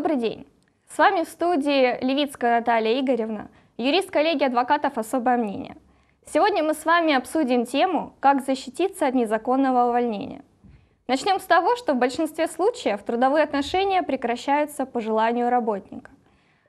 Добрый день! С вами в студии Левицкая Наталья Игоревна, юрист коллегии адвокатов «Особое мнение». Сегодня мы с вами обсудим тему «Как защититься от незаконного увольнения». Начнем с того, что в большинстве случаев трудовые отношения прекращаются по желанию работника.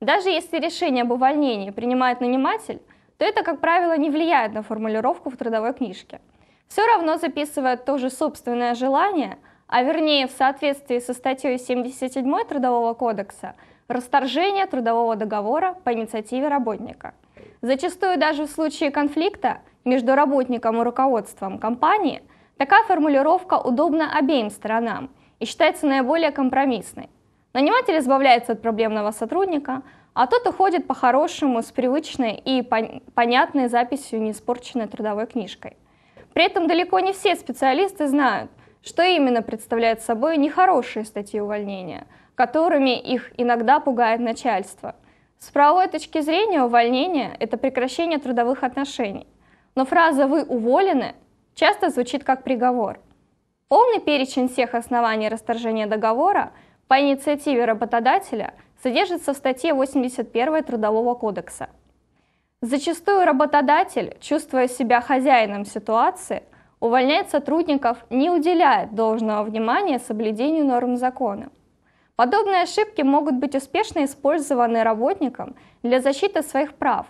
Даже если решение об увольнении принимает наниматель, то это, как правило, не влияет на формулировку в трудовой книжке. Все равно записывают тоже собственное желание – а вернее в соответствии со статьей 77 Трудового кодекса, расторжение трудового договора по инициативе работника. Зачастую даже в случае конфликта между работником и руководством компании такая формулировка удобна обеим сторонам и считается наиболее компромиссной. Наниматель избавляется от проблемного сотрудника, а тот уходит по-хорошему с привычной и понятной записью неиспорченной трудовой книжкой. При этом далеко не все специалисты знают, что именно представляет собой нехорошие статьи увольнения, которыми их иногда пугает начальство. С правовой точки зрения увольнение – это прекращение трудовых отношений, но фраза «вы уволены» часто звучит как приговор. Полный перечень всех оснований расторжения договора по инициативе работодателя содержится в статье 81 Трудового кодекса. Зачастую работодатель, чувствуя себя хозяином ситуации, увольняет сотрудников, не уделяет должного внимания соблюдению норм закона. Подобные ошибки могут быть успешно использованы работником для защиты своих прав.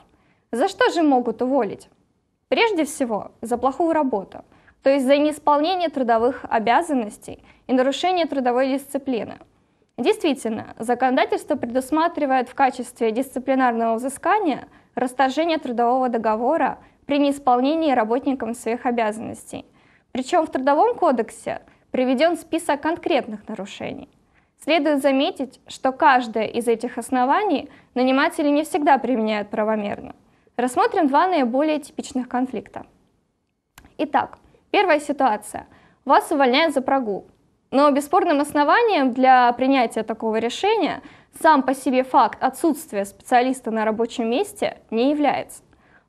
За что же могут уволить? Прежде всего, за плохую работу, то есть за неисполнение трудовых обязанностей и нарушение трудовой дисциплины. Действительно, законодательство предусматривает в качестве дисциплинарного взыскания расторжение трудового договора – при неисполнении работником своих обязанностей. Причем в Трудовом кодексе приведен список конкретных нарушений. Следует заметить, что каждое из этих оснований наниматели не всегда применяют правомерно. Рассмотрим два наиболее типичных конфликта. Итак, первая ситуация. Вас увольняют за прогул. Но бесспорным основанием для принятия такого решения сам по себе факт отсутствия специалиста на рабочем месте не является.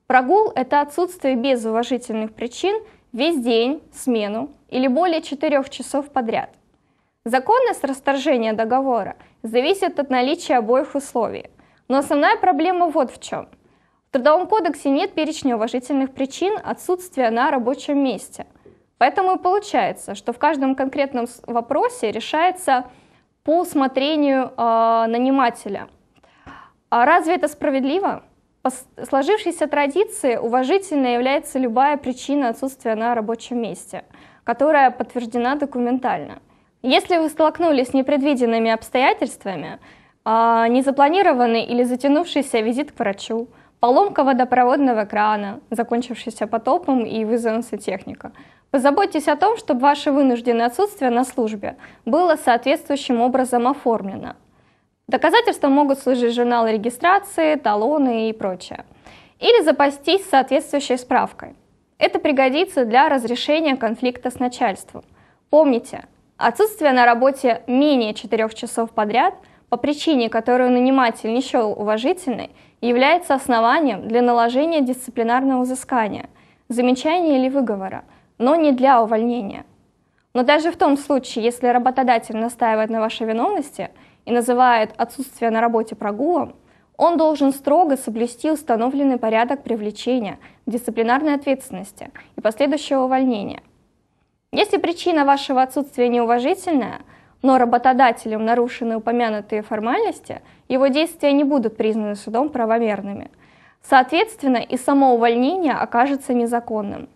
Прогул – это отсутствие без уважительных причин весь день, смену или более четырех часов подряд. Законность расторжения договора зависит от наличия обоих условий. Но основная проблема вот в чем. В Трудовом кодексе нет перечня уважительных причин отсутствия на рабочем месте. Поэтому и получается, что в каждом конкретном вопросе решается по усмотрению э, нанимателя. А разве это справедливо? По сложившейся традиции уважительной является любая причина отсутствия на рабочем месте, которая подтверждена документально. Если вы столкнулись с непредвиденными обстоятельствами, а, незапланированный или затянувшийся визит к врачу, поломка водопроводного крана, закончившийся потопом и вызовом сантехника. Позаботьтесь о том, чтобы ваше вынужденное отсутствие на службе было соответствующим образом оформлено, Доказательством могут служить журналы регистрации, талоны и прочее. Или запастись соответствующей справкой. Это пригодится для разрешения конфликта с начальством. Помните, отсутствие на работе менее 4 часов подряд по причине, которую наниматель не счел уважительной, является основанием для наложения дисциплинарного взыскания, замечания или выговора, но не для увольнения. Но даже в том случае, если работодатель настаивает на вашей виновности – и называет отсутствие на работе прогулом, он должен строго соблюсти установленный порядок привлечения к дисциплинарной ответственности и последующего увольнения. Если причина вашего отсутствия неуважительная, но работодателем нарушены упомянутые формальности, его действия не будут признаны судом правомерными. Соответственно, и само увольнение окажется незаконным.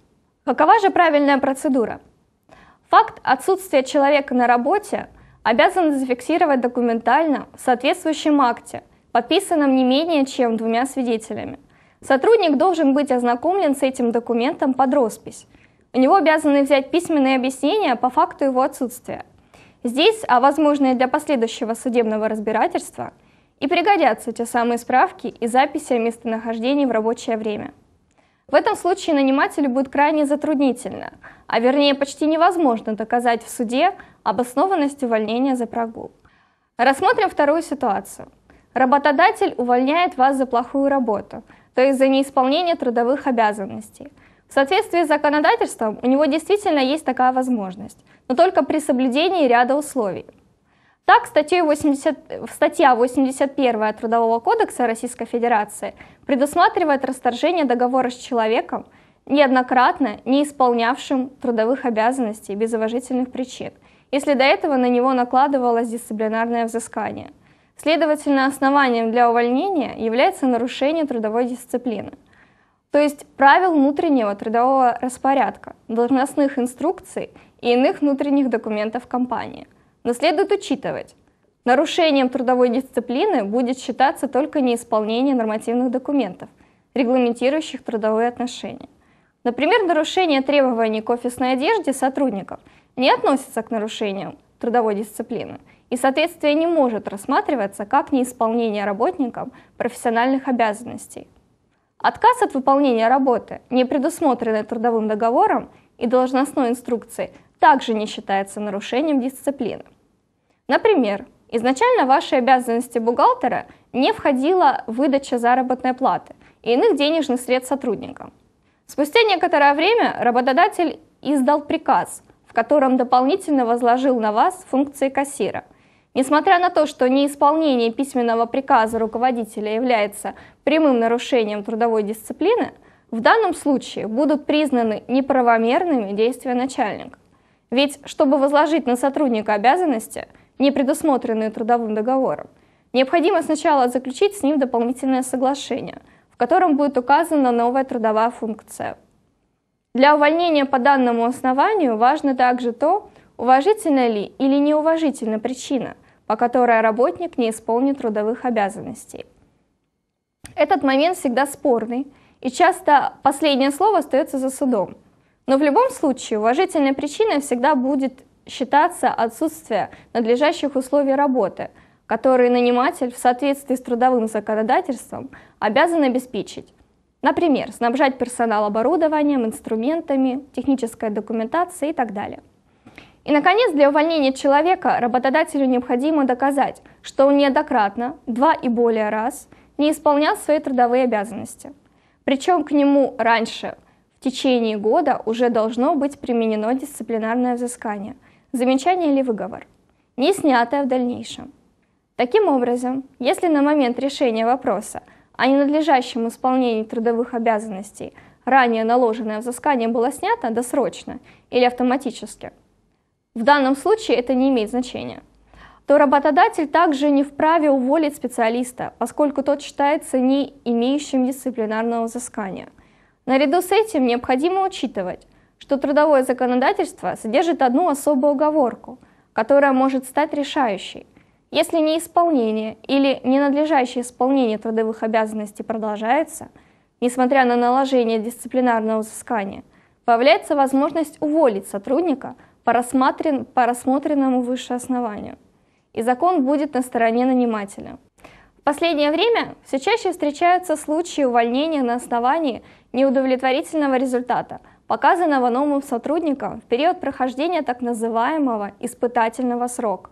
Какова же правильная процедура? Факт отсутствия человека на работе обязаны зафиксировать документально в соответствующем акте, подписанном не менее чем двумя свидетелями. Сотрудник должен быть ознакомлен с этим документом под роспись. У него обязаны взять письменные объяснения по факту его отсутствия. Здесь, а возможно и для последующего судебного разбирательства, и пригодятся те самые справки и записи о местонахождении в рабочее время. В этом случае нанимателю будет крайне затруднительно, а вернее почти невозможно доказать в суде обоснованность увольнения за прогул. Рассмотрим вторую ситуацию. Работодатель увольняет вас за плохую работу, то есть за неисполнение трудовых обязанностей. В соответствии с законодательством у него действительно есть такая возможность, но только при соблюдении ряда условий. Так, 80, статья 81 Трудового кодекса Российской Федерации предусматривает расторжение договора с человеком, неоднократно не исполнявшим трудовых обязанностей без уважительных причин, если до этого на него накладывалось дисциплинарное взыскание. Следовательно, основанием для увольнения является нарушение трудовой дисциплины, то есть правил внутреннего трудового распорядка, должностных инструкций и иных внутренних документов компании. Но следует учитывать, Нарушением трудовой дисциплины будет считаться только неисполнение нормативных документов, регламентирующих трудовые отношения. Например, нарушение требований к офисной одежде сотрудников не относится к нарушениям трудовой дисциплины, и соответствие не может рассматриваться как неисполнение работникам профессиональных обязанностей. Отказ от выполнения работы, не предусмотренной трудовым договором и должностной инструкцией, также не считается нарушением дисциплины. Например, Изначально в ваши обязанности бухгалтера не входила выдача заработной платы и иных денежных средств сотрудникам. Спустя некоторое время работодатель издал приказ, в котором дополнительно возложил на вас функции кассира. Несмотря на то, что неисполнение письменного приказа руководителя является прямым нарушением трудовой дисциплины, в данном случае будут признаны неправомерными действия начальника. Ведь, чтобы возложить на сотрудника обязанности, не предусмотренные трудовым договором, необходимо сначала заключить с ним дополнительное соглашение, в котором будет указана новая трудовая функция. Для увольнения по данному основанию важно также то, уважительна ли или неуважительна причина, по которой работник не исполнит трудовых обязанностей. Этот момент всегда спорный, и часто последнее слово остается за судом. Но в любом случае уважительной причиной всегда будет считаться отсутствие надлежащих условий работы, которые наниматель в соответствии с трудовым законодательством обязан обеспечить. Например, снабжать персонал оборудованием, инструментами, технической документацией и так далее. И, наконец, для увольнения человека работодателю необходимо доказать, что он неоднократно, два и более раз, не исполнял свои трудовые обязанности. Причем к нему раньше, в течение года, уже должно быть применено дисциплинарное взыскание – замечание или выговор, не снятое в дальнейшем. Таким образом, если на момент решения вопроса о ненадлежащем исполнении трудовых обязанностей ранее наложенное взыскание было снято досрочно или автоматически, в данном случае это не имеет значения, то работодатель также не вправе уволить специалиста, поскольку тот считается не имеющим дисциплинарного взыскания. Наряду с этим необходимо учитывать, что трудовое законодательство содержит одну особую оговорку, которая может стать решающей. Если неисполнение или ненадлежащее исполнение трудовых обязанностей продолжается, несмотря на наложение дисциплинарного взыскания, появляется возможность уволить сотрудника по, рассмотрен, по рассмотренному выше основанию, и закон будет на стороне нанимателя. В последнее время все чаще встречаются случаи увольнения на основании неудовлетворительного результата – показанного новому сотрудникам в период прохождения так называемого испытательного срока.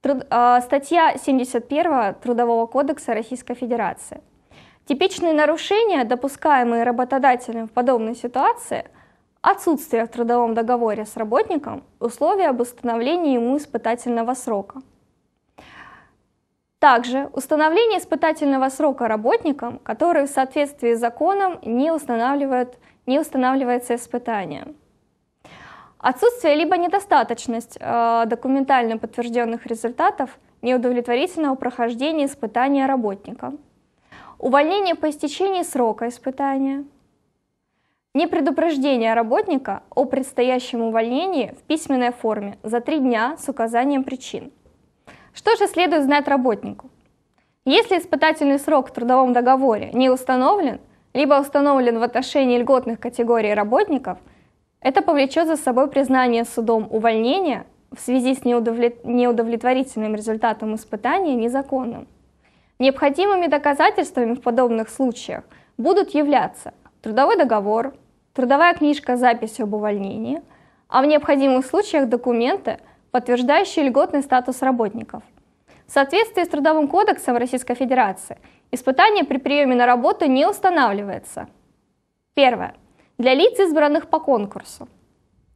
Труд, э, статья 71 Трудового кодекса Российской Федерации. Типичные нарушения, допускаемые работодателем в подобной ситуации, отсутствие в трудовом договоре с работником условия об установлении ему испытательного срока. Также установление испытательного срока работникам, которые в соответствии с законом не устанавливают не устанавливается испытание. Отсутствие либо недостаточность э, документально подтвержденных результатов неудовлетворительного прохождения испытания работника. Увольнение по истечении срока испытания. Непредупреждение работника о предстоящем увольнении в письменной форме за три дня с указанием причин. Что же следует знать работнику? Если испытательный срок в трудовом договоре не установлен, либо установлен в отношении льготных категорий работников, это повлечет за собой признание судом увольнения в связи с неудовлетворительным результатом испытания незаконным. Необходимыми доказательствами в подобных случаях будут являться трудовой договор, трудовая книжка с записью об увольнении, а в необходимых случаях документы, подтверждающие льготный статус работников. В соответствии с Трудовым кодексом Российской Федерации – Испытание при приеме на работу не устанавливается. Первое. Для лиц, избранных по конкурсу.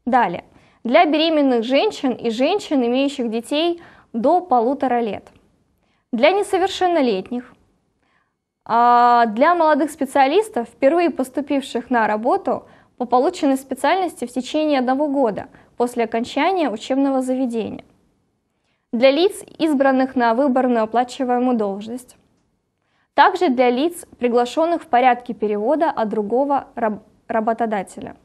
Далее. Для беременных женщин и женщин, имеющих детей до полутора лет. Для несовершеннолетних. А, для молодых специалистов, впервые поступивших на работу по полученной специальности в течение одного года после окончания учебного заведения. Для лиц, избранных на выборную оплачиваемую должность также для лиц, приглашенных в порядке перевода от другого работодателя.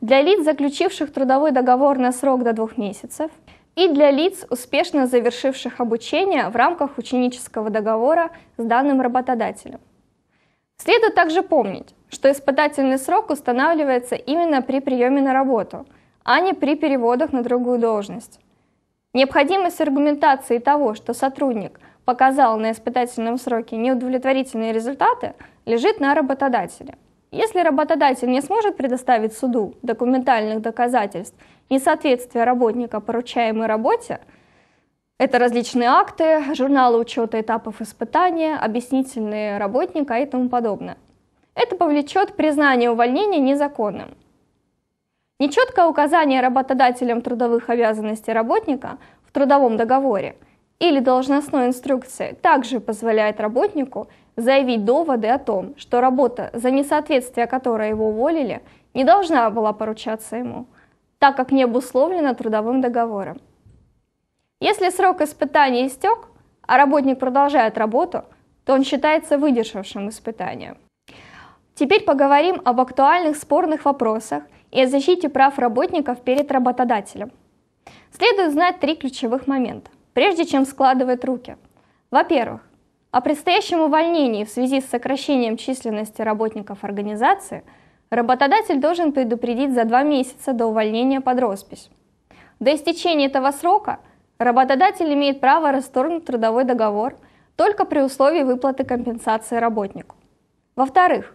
Для лиц, заключивших трудовой договор на срок до двух месяцев, и для лиц, успешно завершивших обучение в рамках ученического договора с данным работодателем. Следует также помнить, что испытательный срок устанавливается именно при приеме на работу, а не при переводах на другую должность. Необходимость аргументации того, что сотрудник – показал на испытательном сроке неудовлетворительные результаты, лежит на работодателе. Если работодатель не сможет предоставить суду документальных доказательств несоответствия работника поручаемой работе, это различные акты, журналы учета этапов испытания, объяснительные работника и тому подобное. Это повлечет признание увольнения незаконным. Нечеткое указание работодателем трудовых обязанностей работника в трудовом договоре – или должностной инструкции также позволяет работнику заявить доводы о том, что работа, за несоответствие которой его уволили, не должна была поручаться ему, так как не обусловлена трудовым договором. Если срок испытания истек, а работник продолжает работу, то он считается выдержавшим испытание. Теперь поговорим об актуальных спорных вопросах и о защите прав работников перед работодателем. Следует знать три ключевых момента прежде чем складывать руки. Во-первых, о предстоящем увольнении в связи с сокращением численности работников организации работодатель должен предупредить за два месяца до увольнения под роспись. До истечения этого срока работодатель имеет право расторгнуть трудовой договор только при условии выплаты компенсации работнику. Во-вторых,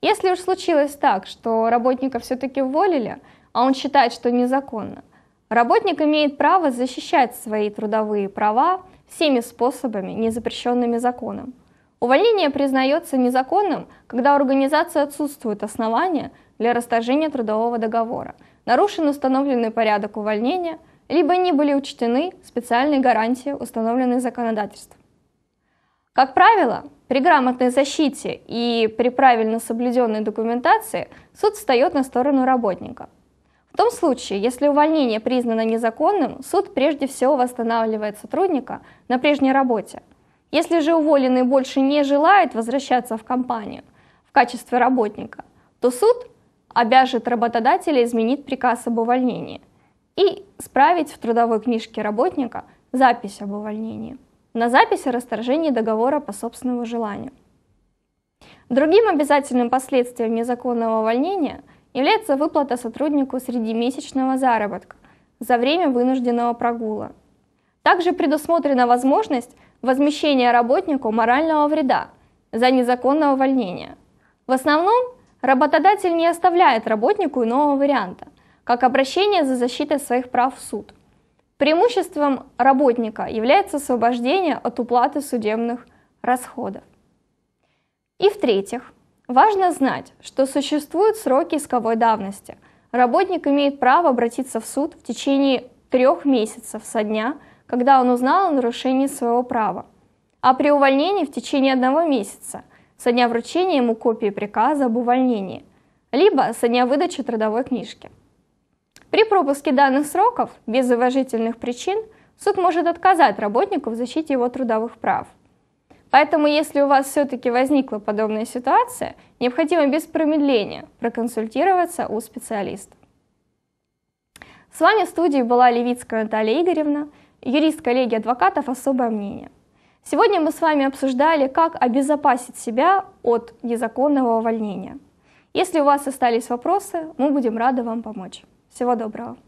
если уж случилось так, что работника все-таки уволили, а он считает, что незаконно, Работник имеет право защищать свои трудовые права всеми способами, не запрещенными законом. Увольнение признается незаконным, когда у организации отсутствуют основания для расторжения трудового договора, нарушен установленный порядок увольнения, либо не были учтены специальные гарантии, установленные законодательством. Как правило, при грамотной защите и при правильно соблюденной документации суд встает на сторону работника – в том случае, если увольнение признано незаконным, суд прежде всего восстанавливает сотрудника на прежней работе. Если же уволенный больше не желает возвращаться в компанию в качестве работника, то суд обяжет работодателя изменить приказ об увольнении и справить в трудовой книжке работника запись об увольнении на запись о расторжении договора по собственному желанию. Другим обязательным последствием незаконного увольнения – является выплата сотруднику среднемесячного заработка за время вынужденного прогула. Также предусмотрена возможность возмещения работнику морального вреда за незаконное увольнение. В основном работодатель не оставляет работнику иного варианта, как обращение за защитой своих прав в суд. Преимуществом работника является освобождение от уплаты судебных расходов. И в-третьих, Важно знать, что существуют сроки исковой давности. Работник имеет право обратиться в суд в течение трех месяцев со дня, когда он узнал о нарушении своего права, а при увольнении в течение одного месяца со дня вручения ему копии приказа об увольнении, либо со дня выдачи трудовой книжки. При пропуске данных сроков без уважительных причин суд может отказать работнику в защите его трудовых прав – Поэтому, если у вас все-таки возникла подобная ситуация, необходимо без промедления проконсультироваться у специалиста. С вами в студии была Левицкая Наталья Игоревна, юрист коллегии адвокатов «Особое мнение». Сегодня мы с вами обсуждали, как обезопасить себя от незаконного увольнения. Если у вас остались вопросы, мы будем рады вам помочь. Всего доброго!